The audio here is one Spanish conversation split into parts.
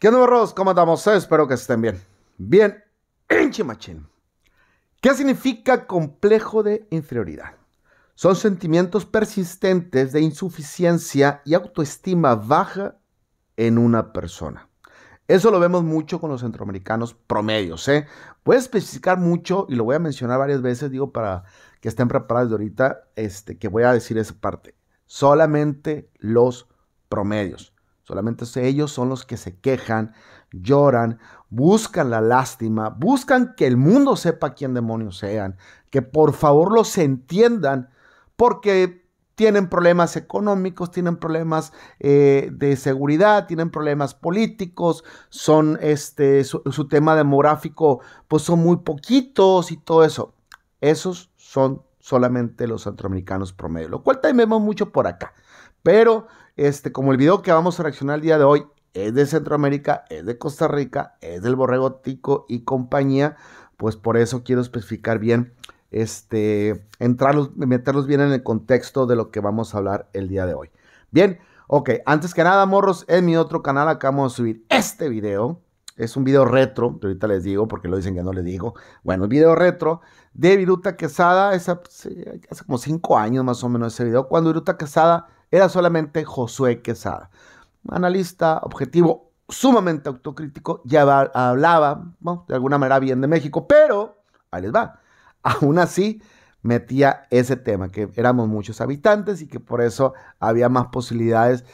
¿Qué onda, morros? ¿Cómo andamos? Espero que estén bien. Bien, ¿Qué significa complejo de inferioridad? Son sentimientos persistentes de insuficiencia y autoestima baja en una persona. Eso lo vemos mucho con los centroamericanos promedios. ¿eh? Voy a especificar mucho y lo voy a mencionar varias veces, digo, para que estén preparados de ahorita, este, que voy a decir esa parte. Solamente los promedios. Solamente ellos son los que se quejan, lloran, buscan la lástima, buscan que el mundo sepa quién demonios sean, que por favor los entiendan, porque tienen problemas económicos, tienen problemas eh, de seguridad, tienen problemas políticos, son este, su, tema demográfico, pues son muy poquitos y todo eso. Esos son solamente los centroamericanos promedio, lo cual también vemos mucho por acá. Pero, este, como el video que vamos a reaccionar el día de hoy es de Centroamérica, es de Costa Rica, es del Borrego Tico y compañía, pues por eso quiero especificar bien, este, entrarlos, meterlos bien en el contexto de lo que vamos a hablar el día de hoy. Bien, ok, antes que nada, morros, en mi otro canal acabamos de subir este video, es un video retro, ahorita les digo porque lo dicen que no les digo. Bueno, el video retro de Viruta Quesada, hace como 5 años más o menos ese video, cuando Viruta Quesada era solamente Josué Quesada, analista objetivo sumamente autocrítico, ya hablaba de alguna manera bien de México, pero ahí les va, aún así metía ese tema, que éramos muchos habitantes y que por eso había más posibilidades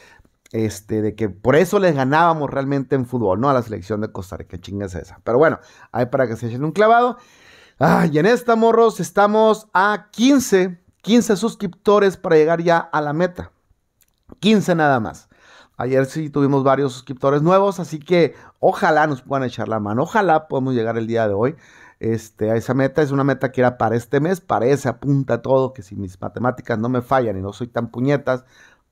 este, de que por eso les ganábamos realmente en fútbol, ¿no? A la selección de Costa Rica, chinga esa. Pero bueno, ahí para que se echen un clavado. y en esta, morros, estamos a 15, 15 suscriptores para llegar ya a la meta. 15 nada más. Ayer sí tuvimos varios suscriptores nuevos, así que ojalá nos puedan echar la mano. Ojalá podamos llegar el día de hoy este, a esa meta. Es una meta que era para este mes, parece, apunta todo, que si mis matemáticas no me fallan y no soy tan puñetas,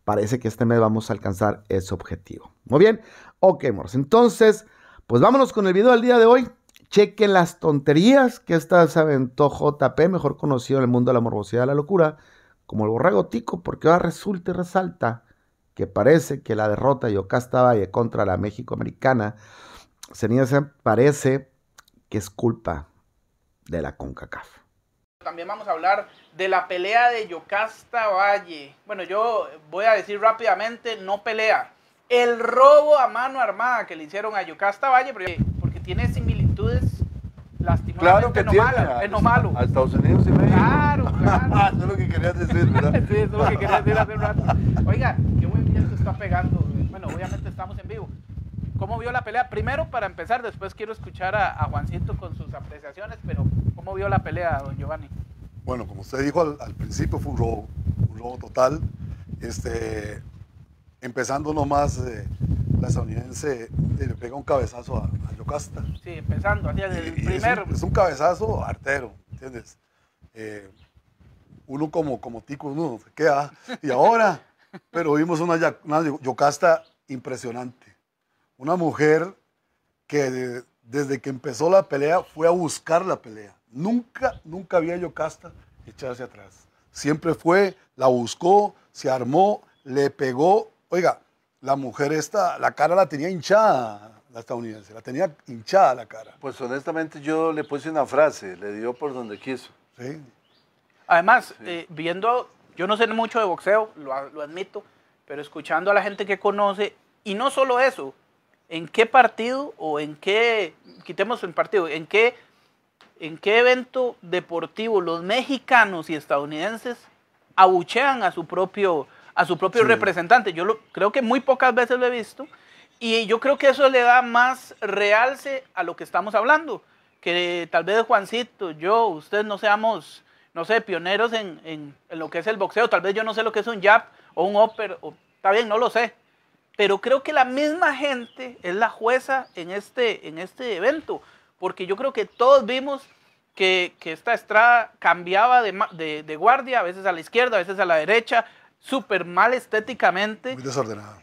parece que este mes vamos a alcanzar ese objetivo. Muy bien, ok, moros. Entonces, pues vámonos con el video del día de hoy. Chequen las tonterías que esta se aventó JP, mejor conocido en el mundo de la morbosidad de la locura, como el borrago tico, porque ahora resulta y resalta que parece que la derrota de Yocasta Valle contra la México Americana, se parece que es culpa de la CONCACAF. También vamos a hablar de la pelea de Yocasta Valle. Bueno, yo voy a decir rápidamente, no pelea. El robo a mano armada que le hicieron a Yocasta Valle, porque tiene similitudes Claro que tiene. a, es malo. A Estados Unidos y Claro, claro. eso es lo que querías decir, ¿verdad? sí, eso es lo que quería decir hace rato. Oiga, está pegando. Eh, bueno, obviamente estamos en vivo. ¿Cómo vio la pelea? Primero, para empezar, después quiero escuchar a, Juancito con sus apreciaciones, pero ¿cómo vio la pelea, don Giovanni? Bueno, como usted dijo al, principio, fue un robo, un robo total. Este, empezando nomás, eh, la estadounidense eh, le pega un cabezazo a, Yocasta. Sí, empezando, hacia el primero. Es un, cabezazo artero, ¿entiendes? uno como, como tico, uno se queda, y ahora, pero vimos una, Yocasta impresionante. Una mujer que desde que empezó la pelea fue a buscar la pelea. Nunca, nunca había Yocasta echarse atrás. Siempre fue, la buscó, se armó, le pegó. Oiga, la mujer esta, la cara la tenía hinchada, la estadounidense, la tenía hinchada la cara. Pues honestamente yo le puse una frase, le dio por donde quiso. Sí. Además, eh, viendo yo no sé mucho de boxeo, lo, admito, pero escuchando a la gente que conoce, y no solo eso, ¿en qué partido o en qué, quitemos el partido, en qué, en qué evento deportivo los mexicanos y estadounidenses abuchean a su propio, a su propio representante? Yo creo que muy pocas veces lo he visto y yo creo que eso le da más realce a lo que estamos hablando, que tal vez Juancito, yo, ustedes no seamos no sé, pioneros en, lo que es el boxeo. Tal vez yo no sé lo que es un jab o un upper, está bien, no lo sé. Pero creo que la misma gente es la jueza en este, en este evento, porque yo creo que todos vimos que, esta estrada cambiaba de, guardia, a veces a la izquierda, a veces a la derecha, súper mal estéticamente. Muy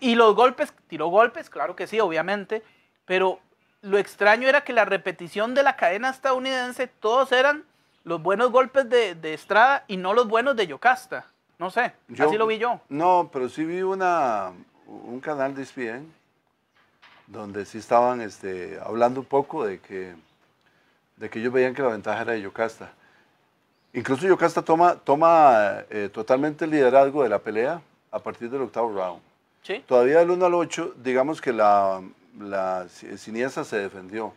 Y los golpes, tiró golpes, claro que sí, obviamente, pero lo extraño era que la repetición de la cadena estadounidense, todos eran los buenos golpes de, Estrada y no los buenos de Yocasta. No sé, así lo vi yo. No, pero sí vi una, un canal de ESPN donde sí estaban este, hablando un poco de que, de que ellos veían que la ventaja era de Yocasta. Incluso Yocasta toma, toma eh, totalmente el liderazgo de la pelea a partir del octavo round. ¿Sí? Todavía del 1 al 8, digamos que la, la Siniestra se defendió.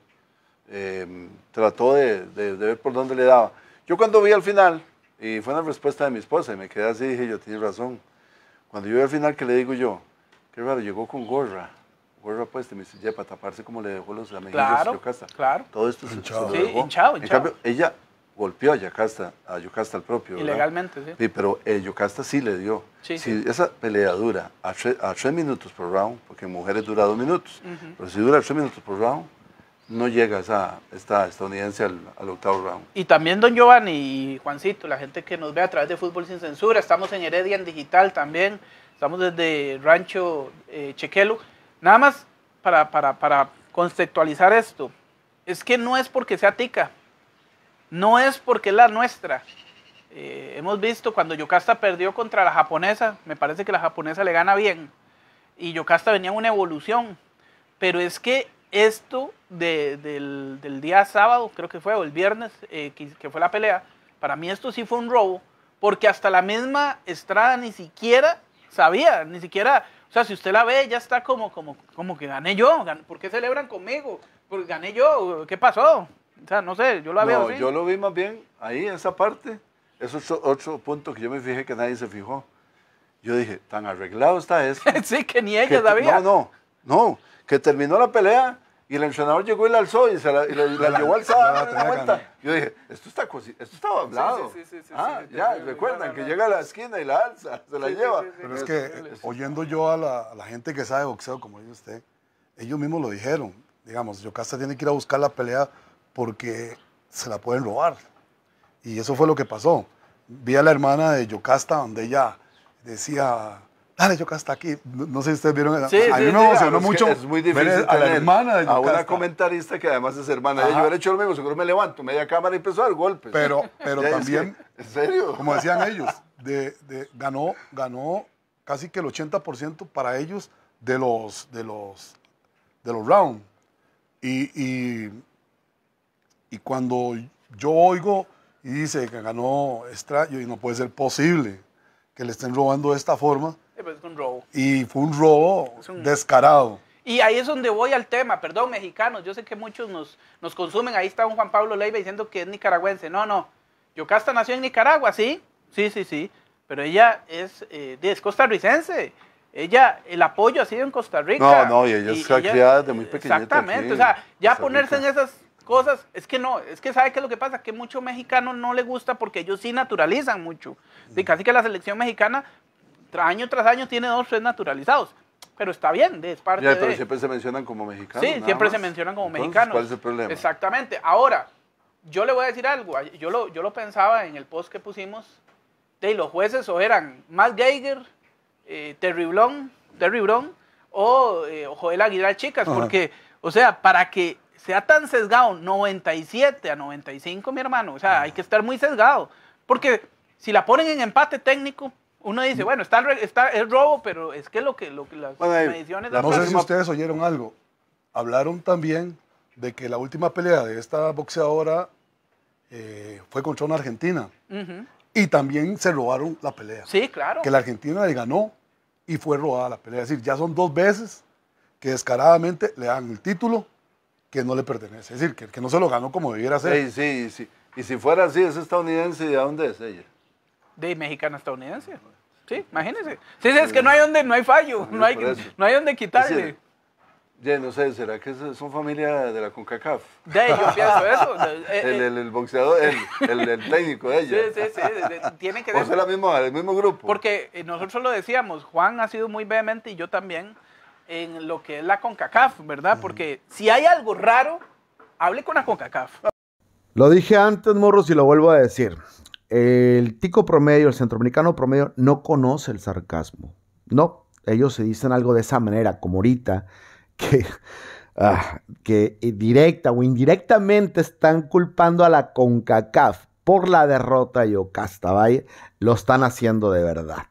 Em, trató de, ver por dónde le daba. Yo cuando vi al final, y fue una respuesta de mi esposa, y me quedé así, dije yo, tienes razón. Cuando yo vi al final, que le digo yo? Qué raro, llegó con gorra. Gorra puesta, me dice, para taparse como le dejó los amiguitos a Yocasta. Claro, Todo esto se, se lo dejó. Sí, hinchado, En cambio, ella golpeó a Yocasta, a Yocasta el propio. Ilegalmente, sí. pero eh, Yocasta sí le dio. Sí, Esa pelea dura a, tres minutos por round, porque en mujeres dura dos minutos, pero si dura tres minutos por round, no llega esta estadounidense al, octavo round. Y también Don Giovanni y Juancito, la gente que nos ve a través de Fútbol Sin Censura, estamos en Heredia en Digital también, estamos desde Rancho eh, Chequelo. Nada más para, conceptualizar esto, es que no es porque sea tica, no es porque es la nuestra. Eh, hemos visto cuando Yocasta perdió contra la japonesa, me parece que la japonesa le gana bien, y Yocasta venía en una evolución, pero es que esto del, día sábado, creo que fue, o el viernes, eh, que, fue la pelea, para mí esto sí fue un robo, porque hasta la misma Estrada ni siquiera sabía, ni siquiera, o sea, si usted la ve, ya está como, como, como que gané yo, ¿por qué celebran conmigo? Porque gané yo, ¿qué pasó? O sea, no sé, yo lo veo Yo lo vi más bien ahí, en esa parte, esos ocho puntos que yo me fijé que nadie se fijó. Yo dije, tan arreglado está eso. sí, que ni ella sabía. No, no, no, que terminó la pelea y el entrenador llegó y la alzó y, se la, llevó alzada Yo dije, esto está esto estaba hablado. ah, ya, recuerdan que llega a la esquina y la alza, se la lleva. Pero es que oyendo yo a la, gente que sabe boxeo, como dice usted, ellos mismos lo dijeron. Digamos, Yocasta tiene que ir a buscar la pelea porque se la pueden robar. Y eso fue lo que pasó. Vi a la hermana de Yocasta donde ella decía, Dale, que hasta aquí. No, sé si ustedes vieron. Sí, me emocionó mucho. Es muy difícil. a la hermana una comentarista que además es hermana. Yo era hecho lo mismo, seguro me levanto, media cámara y empezó a dar golpes. Pero, pero también. ¿En serio? Como decían ellos, de, ganó, ganó casi que el 80% para ellos de los, de los, de los rounds. Y, y, cuando yo oigo y dice que ganó extraño y no puede ser posible que le estén robando de esta forma y fue un robo descarado. Y ahí es donde voy al tema, perdón, mexicanos. Yo sé que muchos nos, consumen. Ahí está un Juan Pablo Leiva diciendo que es nicaragüense. No, no. Yocasta nació en Nicaragua, sí. Sí, sí, sí. Pero ella es, eh, costarricense. Ella, el apoyo ha sido en Costa Rica. No, no, y ella es criada de muy pequeñita. Exactamente. o sea, ya ponerse en esas cosas, es que no, es que sabe qué es lo que pasa, que muchos mexicanos no le gusta porque ellos sí naturalizan mucho. así mm. casi que la selección mexicana año tras año tiene dos, tres naturalizados. Pero está bien, es parte pero siempre se mencionan como mexicanos. Sí, siempre se mencionan como mexicanos. ¿Cuál es el problema? Exactamente. Ahora, yo le voy a decir algo. Yo lo, yo lo pensaba en el post que pusimos. De los jueces o eran Matt Geiger, eh, Terry, Blon, Terry Blon, eh, o Joel Aguilar Chicas. Porque, o sea, para que sea tan sesgado, 97 a 95, mi hermano. O sea, hay que estar muy sesgado. Porque si la ponen en empate técnico, uno dice, bueno, está, está, es robo, pero es que lo que, las mediciones... no sé si ustedes oyeron algo. Hablaron también de que la última pelea de esta boxeadora eh, fue contra una argentina. Y también se robaron la pelea. Sí, claro. Que la argentina le ganó y fue robada la pelea. Es decir, ya son dos veces que descaradamente le dan el título que no le pertenece. Es decir, que, que no se lo ganó como debiera ser. Sí, sí, sí. Y si fuera así, es estadounidense, ¿de dónde es ella? de mexicana estadounidense. Sí, imagínense. Sí, es que no hay donde, no hay fallo, no hay, donde quitarle. ya, no sé, ¿será que son familia de la CONCACAF? De, yo pienso eso. Eh, eh. el, boxeador, el, técnico de ella. Sí, sí, sí, tiene que O sea, el mismo grupo. Porque eh, nosotros lo decíamos, Juan ha sido muy vehemente y yo también en lo que es la CONCACAF, ¿verdad? Porque si hay algo raro, hable con la CONCACAF. Lo dije antes, morros, y lo vuelvo a decir el tico promedio, el centroamericano promedio, no conoce el sarcasmo. No, ellos se dicen algo de esa manera, como ahorita, que, ah, que directa o indirectamente están culpando a la CONCACAF por la derrota de Yocastabay. Lo están haciendo de verdad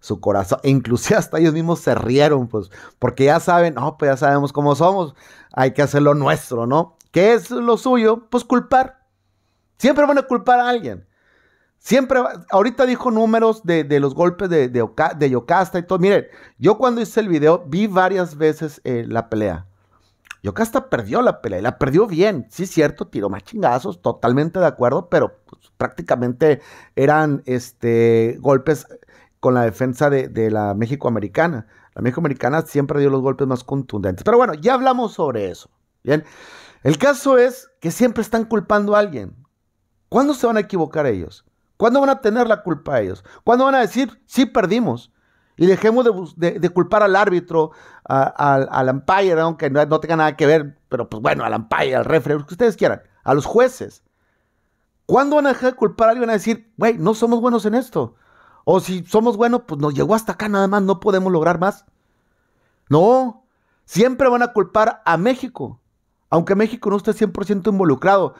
su corazón. E incluso hasta ellos mismos se rieron, pues, porque ya saben, no, pues ya sabemos cómo somos, hay que hacer lo nuestro, ¿no? ¿Qué es lo suyo? Pues culpar. Siempre van a culpar a alguien. Siempre, ahorita dijo números de, los golpes de, de, Yocasta y todo. Miren, yo cuando hice el video vi varias veces eh, la pelea. Yocasta perdió la pelea y la perdió bien. Sí, es cierto, tiró más chingazos, totalmente de acuerdo, pero pues, prácticamente eran este, golpes con la defensa de, de la México-Americana. La México-Americana siempre dio los golpes más contundentes. Pero bueno, ya hablamos sobre eso. Bien, el caso es que siempre están culpando a alguien. ¿Cuándo se van a equivocar ellos? ¿Cuándo van a tener la culpa ellos? ¿Cuándo van a decir, sí perdimos? Y dejemos de, culpar al árbitro, al umpire, aunque no, tenga nada que ver, pero pues bueno, al umpire, al referee, lo que ustedes quieran, a los jueces. ¿Cuándo van a dejar de culpar a alguien? Van a decir, güey, no somos buenos en esto. O si somos buenos, pues nos llegó hasta acá nada más, no podemos lograr más. No, siempre van a culpar a México, aunque México no esté 100% involucrado.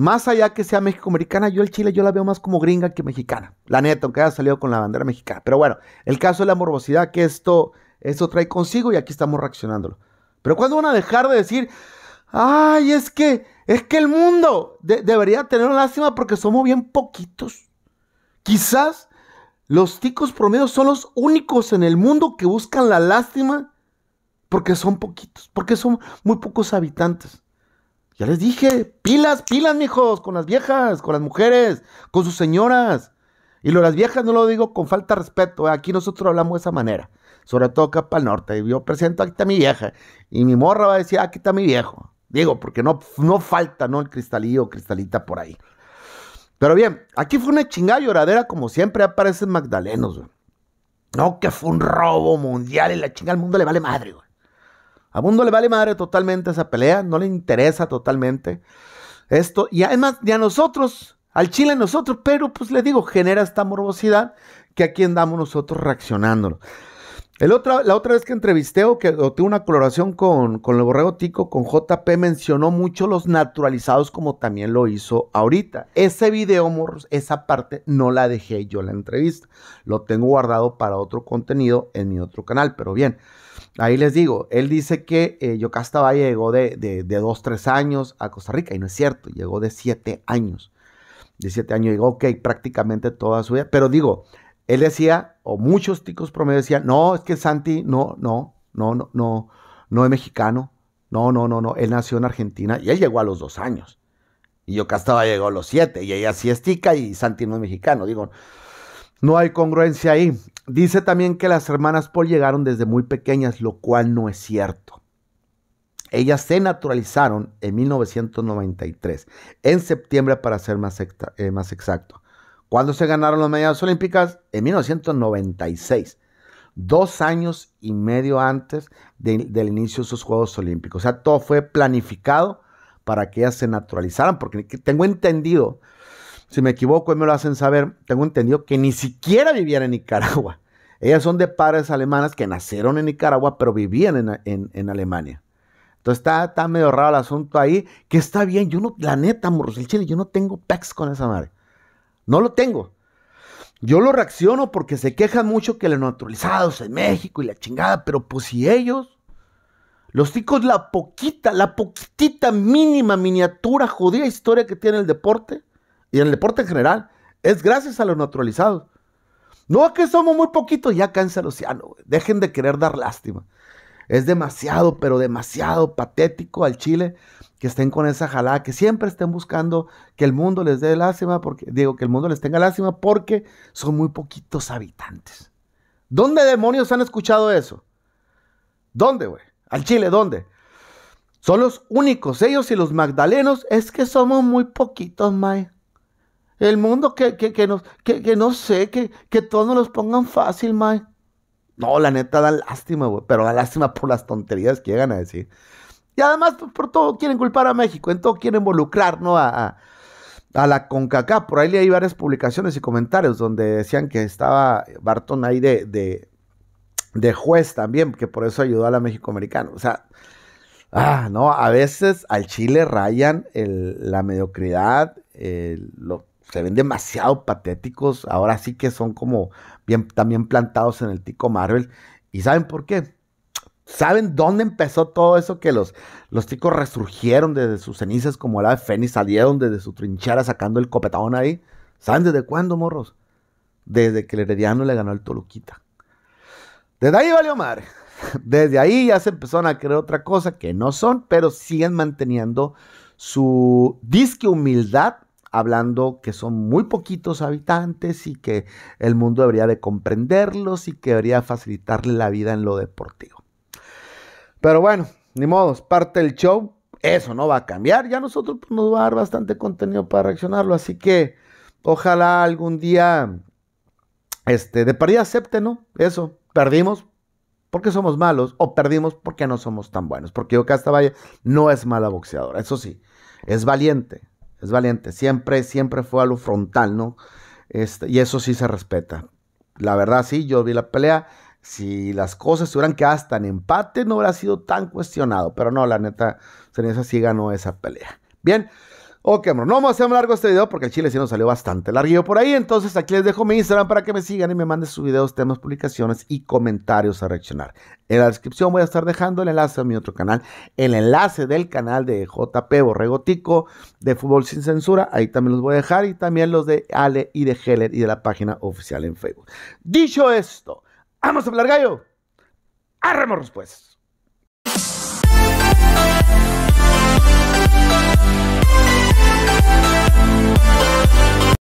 Más allá que sea México-americana, yo el Chile yo la veo más como gringa que mexicana. La neta, aunque haya salido con la bandera mexicana. Pero bueno, el caso de la morbosidad que esto, trae consigo y aquí estamos reaccionándolo. Pero ¿cuándo van a dejar de decir, ay, es que, es que el mundo debería tener lástima porque somos bien poquitos? Quizás los ticos promedios son los únicos en el mundo que buscan la lástima porque son poquitos, porque son muy pocos habitantes. Ya les dije, pilas, pilas, mijos, con las viejas, con las mujeres, con sus señoras. Y lo de las viejas no lo digo con falta de respeto, ¿eh? aquí nosotros hablamos de esa manera, sobre todo acá para el norte. Y yo presento, aquí está mi vieja, y mi morra va a decir, aquí está mi viejo. Digo, porque no, no falta, ¿no? El cristalillo cristalita por ahí. Pero bien, aquí fue una chingada lloradera, como siempre aparecen magdalenos, güey. No, que fue un robo mundial y la chingada al mundo le vale madre, güey. A Mundo le vale madre totalmente esa pelea, no le interesa totalmente esto. Y además, ni a nosotros, al Chile nosotros, pero pues le digo, genera esta morbosidad que aquí andamos nosotros reaccionándolo. El la otra vez que entrevisté o que tuve una coloración con, con el borrego tico, con JP, mencionó mucho los naturalizados como también lo hizo ahorita. Ese video, esa parte no la dejé yo la entrevista. Lo tengo guardado para otro contenido en mi otro canal, pero bien. Ahí les digo, él dice que eh, Yocasta Valle llegó de, de, de, dos, tres años a Costa Rica, y no es cierto, llegó de siete años. De siete años llegó, ok, prácticamente toda su vida. Pero digo, él decía, o muchos ticos promedio decían, no, es que Santi no, no, no, no, no, no es mexicano. No, no, no, no, él nació en Argentina y él llegó a los dos años. Y Yocasta llegó a los siete, y ella sí es tica y Santi no es mexicano. Digo, no hay congruencia ahí. Dice también que las hermanas Paul llegaron desde muy pequeñas, lo cual no es cierto. Ellas se naturalizaron en 1993, en septiembre para ser más, eh, exacto. ¿Cuándo se ganaron las medallas olímpicas? En 1996, dos años y medio antes del inicio de sus Juegos Olímpicos. O sea, todo fue planificado para que ellas se naturalizaran, porque tengo entendido si me equivoco, me lo hacen saber. Tengo entendido que ni siquiera vivían en Nicaragua. Ellas son de padres alemanas que nacieron en Nicaragua, pero vivían en, Alemania. Entonces está, medio raro el asunto ahí, que está bien. Yo no, la neta, morros, chile, yo no tengo pex con esa madre. No lo tengo. Yo lo reacciono porque se quejan mucho que los naturalizados en México y la chingada, pero pues si ellos los chicos, la poquita, la poquita mínima miniatura jodida historia que tiene el deporte, y en el deporte en general, es gracias a los naturalizados. No es que somos muy poquitos, ya cáncer océano, dejen de querer dar lástima. Es demasiado, pero demasiado patético al Chile que estén con esa jalada, que siempre estén buscando que el mundo les dé lástima, porque, digo, que el mundo les tenga lástima porque son muy poquitos habitantes. ¿Dónde demonios han escuchado eso? ¿Dónde, güey? Al Chile, ¿dónde? Son los únicos, ellos y los magdalenos, es que somos muy poquitos, Mae. El mundo que, que, que, nos, que, que no sé, que, todos nos los pongan fácil, mae. No, la neta da lástima, Pero da lástima por las tonterías que llegan a decir. Y además, pues, por, todo quieren culpar a México, en todo quieren involucrar, ¿no? A, a, la CONCACA. Por ahí hay varias publicaciones y comentarios donde decían que estaba Barton ahí de, de, de juez también, que por eso ayudó a la México Americana. O sea, ah, no, a veces al Chile rayan la mediocridad, el, lo, se ven demasiado patéticos. Ahora sí que son como bien también plantados en el tico Marvel. ¿Y saben por qué? ¿Saben dónde empezó todo eso? Que los, los ticos resurgieron desde sus cenizas como la de fénix, salieron desde su trinchera sacando el copetón ahí. ¿Saben desde cuándo, morros? Desde que el Herediano le ganó el Toluquita. Desde ahí valió madre. Desde ahí ya se empezaron a creer otra cosa que no son, pero siguen manteniendo su disque humildad hablando que son muy poquitos habitantes y que el mundo debería de comprenderlos y que debería facilitarle la vida en lo deportivo. Pero bueno, ni modos, parte del show, eso no va a cambiar, ya nosotros pues, nos va a dar bastante contenido para reaccionarlo, así que ojalá algún día, este, de partida acepte, ¿no? Eso, perdimos porque somos malos o perdimos porque no somos tan buenos, porque hasta Valle no es mala boxeadora, eso sí, es valiente, es valiente. Siempre, siempre fue a lo frontal, ¿no? Este, y eso sí se respeta. La verdad, sí, yo vi la pelea. Si las cosas se hubieran quedado hasta en empate, no hubiera sido tan cuestionado. Pero no, la neta, Ceniza sí ganó esa pelea. Bien, Ok, bro, no a hacer largo este video porque el chile sí nos salió bastante larguillo por ahí. Entonces aquí les dejo mi Instagram para que me sigan y me manden sus videos, temas, publicaciones y comentarios a reaccionar. En la descripción voy a estar dejando el enlace a mi otro canal, el enlace del canal de JP Borregotico de Fútbol Sin Censura. Ahí también los voy a dejar y también los de Ale y de Heller y de la página oficial en Facebook. Dicho esto, vamos a hablar gallo. Arremos pues. Thank you.